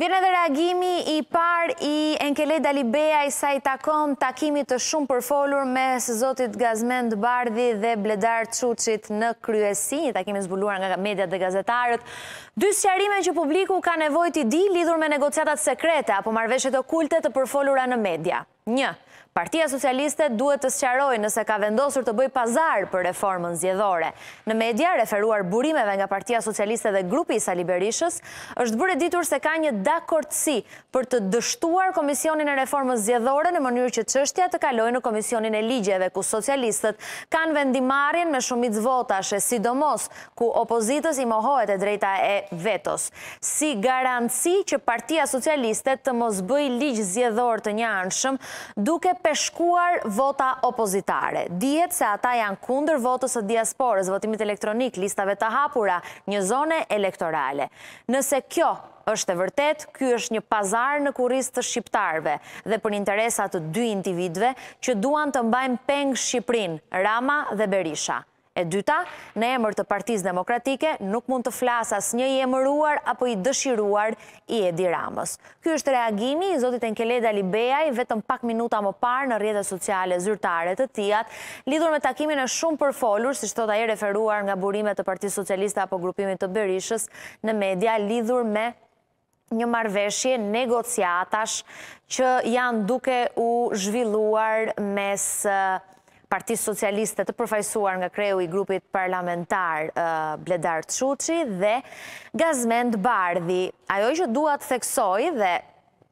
Vjen edhe reagimi i par i Enkele Dalibea i sa i takon takimit të shumë përfolur me së zotit Gazmend Bardhi dhe Bledar Quqit në kryesi, takimi zbuluar nga mediat dhe gazetarët. Dysë qarime që publiku ka nevojt i di lidhur me negociatat sekrete apo marveshet okulte të përfolura në media. Një, partia socialiste duhet të sëqaroj nëse ka vendosur të bëj pazar për reformën zjedhore. Në media, referuar burimeve nga partia socialiste dhe grupi i Saliberishës, është bërë ditur se ka një dakortësi për të dështuar komisionin e reformën zjedhore në mënyrë që qështja të kaloj në komisionin e ligjeve, ku socialistët kanë vendimarin me shumit zvotashe, sidomos ku opozitës i mohojt e drejta e vetos. Si garanci që partia socialiste të mos bëj ligjë zjedhore të një anshëm, duke peshkuar vota opozitare. Djetë se ata janë kunder votës e diasporës, votimit elektronik, listave të hapura, një zone elektorale. Nëse kjo është e vërtet, kjo është një pazar në kuris të shqiptarve dhe për interesat të dy individve që duan të mbajnë pengë Shqiprin, Rama dhe Berisha. E dyta, në emër të partiz demokratike nuk mund të asë një i emëruar apo i dëshiruar i Edi Ramës. Ky është reagimi i Zotit Enkeleda Libejaj vetëm pak minuta më parë në rrjetët sociale zyrtare të tijat, lidur me takimin e shumë përfolur, si shtot a i referuar nga burimet të partiz socialista apo grupimit të berishës në media, lidur me një marveshje negociatash që janë duke u zhvilluar mes partisë socialiste të përfajsuar nga kreu i grupit parlamentar uh, Bledar Tshuqi dhe Gazmend Bardhi. Ajo i që duat theksoj dhe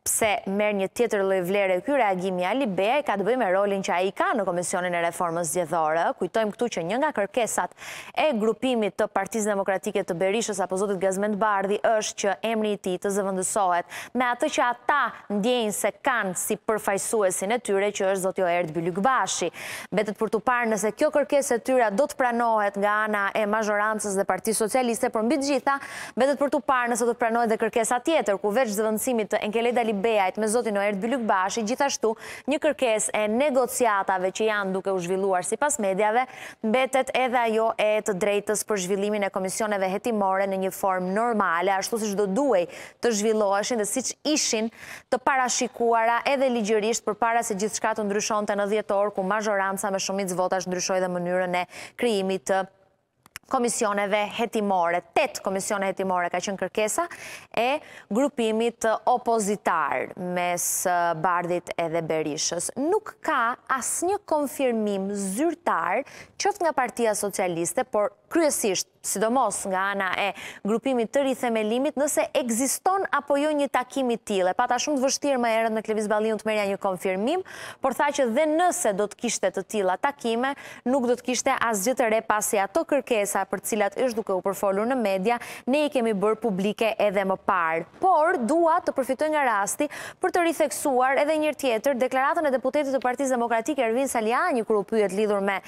pse merë një tjetër lojë vlerë e kjo reagimi Ali Beja i ka të bëjmë e rolin që a i ka në Komisionin e Reformës Gjithore. Kujtojmë këtu që një nga kërkesat e grupimit të Partisë Demokratike të Berishës apo Zotit Gazment Bardhi është që emri i ti të zëvëndësohet me atë që ata ndjenjë se kanë si përfajsuesin e tyre që është Zotio Erd Bilyk Bashi. Betët për të parë nëse kjo kërkes e tyre do të pranohet nga ana e mazhorancës dhe Partisë Socialiste, për mbi gjitha, betët për të parë nëse do të pranohet dhe kërkesa tjetër, ku veç zëvëndësimit të enkelejda bejajt me Zotin Oert Bilyk Bashi, gjithashtu një kërkes e negociatave që janë duke u zhvilluar si pas medjave, betet edhe ajo e të drejtës për zhvillimin e komisioneve hetimore në një form normale, ashtu si shdo duaj të zhvilloheshin dhe si që ishin të parashikuara edhe ligjërisht për para se gjithë shkatë ndryshon të në dhjetor, ku mazhoranca me shumit zvotash ndryshoj dhe mënyrën e kriimit të komisioneve hetimore, tet komisione hetimore ka qënë kërkesa e grupimit opozitar mes Bardit edhe Berishës. Nuk ka asë një konfirmim zyrtar qëft nga partia socialiste, por kryesisht sidomos nga ana e grupimit të rithemelimit, nëse egziston apo jo një takimi tjile. Pata shumë të vështirë më erën në Klevis balinu të merja një konfirmim, por tha që dhe nëse do të kishte të tjila takime, nuk do të kishte as gjithë re pasi ato kërkesa për cilat është duke u përfolur në media, ne i kemi bërë publike edhe më parë. Por, dua të përfitoj nga rasti për të ritheksuar edhe njërë tjetër deklaratën e deputetit të Partisë Demokratik Ervin Saliani, kër u pyet lidhur me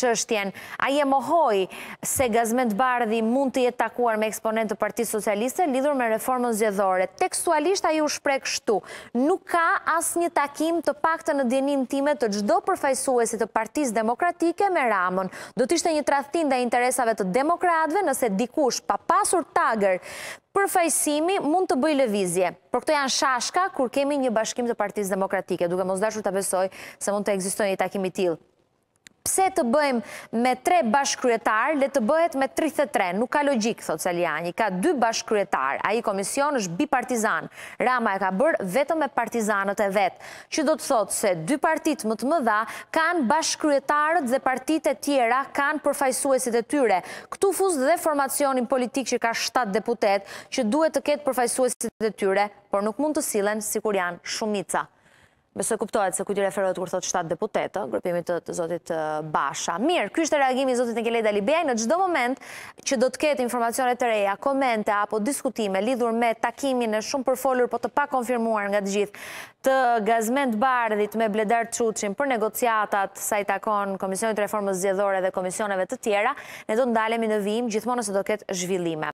qështjen. A je mohoj se gazment bardhi mund të jetë takuar me eksponent të Parti Socialiste lidhur me reformën zjedhore. Tekstualisht a ju shprek shtu, nuk ka asë një takim të pakte në djenim time të gjdo përfajsuesi të Partis Demokratike me Ramon. Do të ishte një trathtin dhe interesave të demokratve nëse dikush pa pasur tagër përfajsimi mund të bëjë levizje. Por këto janë shashka kur kemi një bashkim të Partis Demokratike, duke mos dashur të besoj se mund të egzistoj një takimi tilë pse të bëjmë me tre bashkryetar, le të bëhet me 33, nuk ka logikë, thotë Seljani, ka dy bashkryetar, a i komision është bipartizan, Rama e ka bërë vetëm me partizanët e vetë, që do të thotë se dy partit më të më dha kanë bashkryetarët dhe partit e tjera kanë përfajsuesit e tyre. Këtu fuzë dhe formacionin politik që ka 7 deputet që duhet të ketë përfajsuesit e tyre, por nuk mund të silen si kur janë shumica. Besë kuptohet se ku ti referohet kur thot 7 deputetë, grupimit të, të zotit Basha. Mirë, ky është reagimi i zotit Angelet Alibej në çdo moment që do të ketë informacione të reja, komente apo diskutime lidhur me takimin e shumë përfolur po të pa konfirmuar nga të gjithë të Gazmend Bardhit me Bledar Çuçin për negociatat sa i takon Komisionit të Reformës Zgjedhore dhe komisioneve të tjera, ne do të ndalemi në vim gjithmonë nëse do ketë zhvillime.